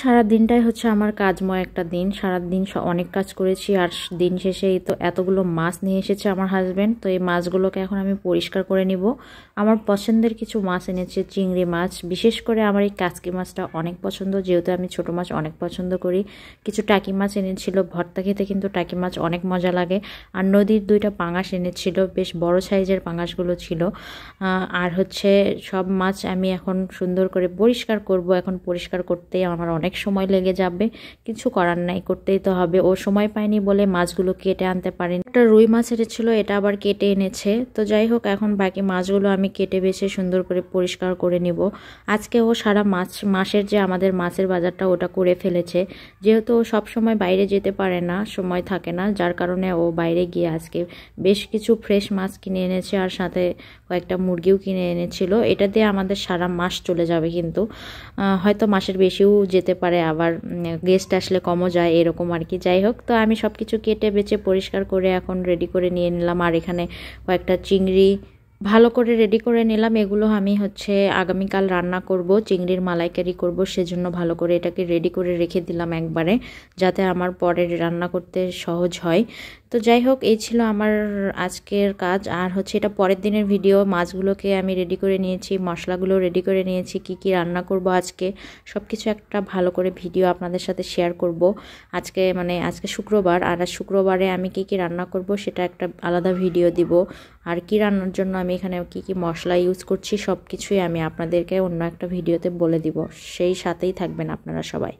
সারা দিনটাই হচ্ছে আমার কাজময় একটা দিন সারা দিন অনেক কাজ করেছি আর দিন শেষে তো এতগুলো মাছ নিয়ে এসেছে আমার হাজব্যান্ড তো এই মাছগুলোকে এখন আমি পরিষ্কার করে নিব আমার পছন্দের কিছু মাছ এনেছে চিংড়ি মাছ বিশেষ করে আমার এই কাচকি মাছটা অনেক পছন্দ যেহেতু আমি ছোট মাছ অনেক পছন্দ করি কিছু টাকি মাছ এনেছিল ভর্তা খেতে কিন্তু টাকি মাছ অনেক মজা লাগে আর নদীর দুইটা পাঙাশ এনেছিল বেশ বড় সাইজের পাঙাশগুলো ছিল আর হচ্ছে সব মাছ আমি এখন সুন্দর করে পরিষ্কার করব এখন পরিষ্কার করতেই আমার অনেক সময় লেগে যাবে কিছু করার নাই করতেই তো হবে ও সময় পায়নি বলে মাছগুলো কেটে আনতে পারেনি একটা রুই মাছ এনেছিল এটা আবার কেটে এনেছে তো যাই হোক এখন বাকি মাছগুলো আমি কেটে বেছে সুন্দর করে পরিষ্কার করে নিব আজকে ও সারা মাছ মাসের যে আমাদের মাছের বাজারটা ওটা করে ফেলেছে যেহেতু ও সবসময় বাইরে যেতে পারে না সময় থাকে না যার কারণে ও বাইরে গিয়ে আজকে বেশ কিছু ফ্রেশ মাছ কিনে এনেছে আর সাথে কয়েকটা মুরগিও কিনে এনেছিল এটা দিয়ে আমাদের সারা মাস চলে যাবে কিন্তু হয়তো মাসের বেশিও যেতে পারে আবার গেস্ট আসলে কমও যায় এরকম আর কি যাই হোক তো আমি সব কিছু কেটে বেছে পরিষ্কার করে এখন রেডি করে নিয়ে নিলাম আর এখানে কয়েকটা চিংড়ি ভালো করে রেডি করে নিলাম এগুলো আমি হচ্ছে আগামীকাল রান্না করব চিংড়ির মালাইকারি করব সেজন্য ভালো করে এটাকে রেডি করে রেখে দিলাম একবারে যাতে আমার পরে রান্না করতে সহজ হয় তো যাই হোক এই ছিল আমার আজকের কাজ আর হচ্ছে এটা পরের দিনের ভিডিও মাছগুলোকে আমি রেডি করে নিয়েছি মশলাগুলো রেডি করে নিয়েছি কি কি রান্না করব আজকে সব কিছু একটা ভালো করে ভিডিও আপনাদের সাথে শেয়ার করব আজকে মানে আজকে শুক্রবার আর শুক্রবারে আমি কি কি রান্না করব সেটা একটা আলাদা ভিডিও দিব আর কি রান্নার জন্য আমি আমি এখানে কি কি মশলা ইউজ করছি সব কিছুই আমি আপনাদেরকে অন্য একটা ভিডিওতে বলে দিব সেই সাথেই থাকবেন আপনারা সবাই